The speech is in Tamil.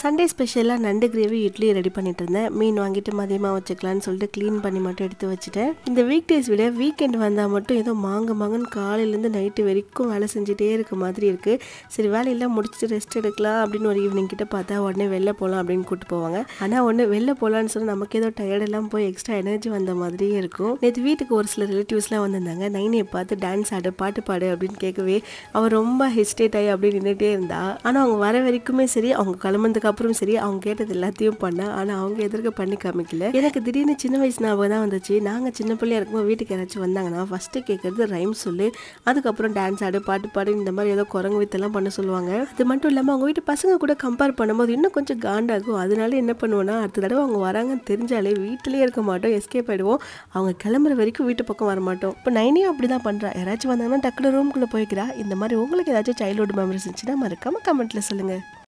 சண்டே ஸ்பெஷலாக நண்டு கிரேவி இட்லி ரெடி பண்ணிட்டு இருந்தேன் மீன் வாங்கிட்டு மதியமாக வச்சுக்கலான்னு சொல்லிட்டு க்ளீன் பண்ணி மட்டும் எடுத்து வச்சுட்டேன் இந்த வீக் டேஸ் விட வீக்கெண்ட் வந்தால் மட்டும் ஏதோ மாங்க மாங்கன்னு காலையிலேருந்து நைட்டு வரைக்கும் வேலை செஞ்சுட்டே இருக்க மாதிரி இருக்குது சரி வேலையெல்லாம் முடிச்சுட்டு ரெஸ்ட் எடுக்கலாம் அப்படின்னு ஒரு ஈவினிங் கிட்டே பார்த்தா உடனே வெளில போகலாம் அப்படின்னு கூப்பிட்டு போவாங்க ஆனால் ஒன்று வெளில போகலான்னு சொன்னால் நமக்கு ஏதோ டயர்டெல்லாம் போய் எக்ஸ்ட்ரா எனர்ஜி வந்த மாதிரியே இருக்கும் நேற்று வீட்டுக்கு ஒரு சில ரிலேட்டிவ்ஸ்லாம் வந்திருந்தாங்க நைனியை பார்த்து டான்ஸ் ஆடு பாட்டு பாடு அப்படின்னு கேட்கவே அவள் ரொம்ப ஹிஸ்டேட் ஆகி அப்படின்னு நின்றுட்டே இருந்தா ஆனால் அவங்க வர வரைக்குமே சரி அவங்க கிளம்புறதுக்கு அதுக்கப்புறம் சரி அவங்க கேட்டது எல்லாத்தையும் பண்ணேன் ஆனால் அவங்க எதிர்க்க பண்ணி காமிக்கல எனக்கு திடீர்னு சின்ன வயசு ஞாபகம் தான் வந்துச்சு நாங்கள் சின்ன பிள்ளையா இருக்கும்போது வீட்டுக்கு யாராச்சும் வந்தாங்கன்னா ஃபஸ்ட்டு கேட்குறது ரைம் சொல்லு அதுக்கப்புறம் டான்ஸ் ஆடு பாட்டு பாடு இந்த மாதிரி ஏதோ குரங்கு வித்தெல்லாம் பண்ண சொல்லுவாங்க அது மட்டும் இல்லாமல் அவங்க வீட்டு பசங்க கூட கம்பேர் பண்ணும்போது இன்னும் கொஞ்சம் காண்டாகும் அதனால என்ன பண்ணுவோன்னா அடுத்த தடவை அவங்க வராங்கன்னு தெரிஞ்சாலே வீட்டிலேயே இருக்க மாட்டோம் எஸ்கேப் ஆகிடுவோம் அவங்க கிளம்புற வரைக்கும் வீட்டு பக்கம் வர மாட்டோம் இப்போ நைனியும் அப்படி தான் பண்ணுறா யாராச்சும் வந்தாங்கன்னா டக்குனு ரூம்குள்ளே போய்க்கிறா இந்த மாதிரி உங்களுக்கு ஏதாச்சும் சைல்ட்ஹுட் மெமரிஸ் இருந்துச்சுன்னா மறக்காமல் கமெண்ட்டில் சொல்லுங்கள்